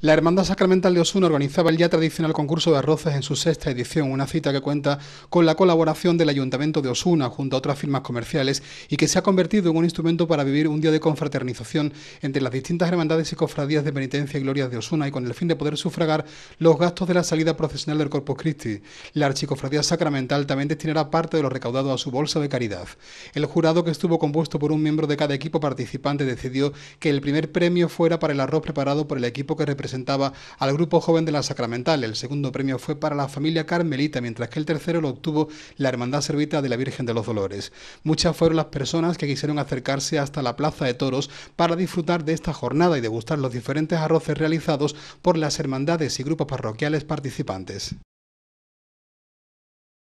La Hermandad Sacramental de Osuna organizaba el ya tradicional concurso de arroces en su sexta edición, una cita que cuenta con la colaboración del Ayuntamiento de Osuna junto a otras firmas comerciales y que se ha convertido en un instrumento para vivir un día de confraternización entre las distintas hermandades y cofradías de penitencia y glorias de Osuna y con el fin de poder sufragar los gastos de la salida procesional del Corpus Christi. La Archicofradía Sacramental también destinará parte de lo recaudado a su bolsa de caridad. El jurado, que estuvo compuesto por un miembro de cada equipo participante, decidió que el primer premio fuera para el arroz preparado por el equipo que representa Presentaba al grupo joven de la Sacramental. El segundo premio fue para la familia carmelita, mientras que el tercero lo obtuvo la Hermandad Servita de la Virgen de los Dolores. Muchas fueron las personas que quisieron acercarse hasta la Plaza de Toros para disfrutar de esta jornada y degustar los diferentes arroces realizados por las hermandades y grupos parroquiales participantes.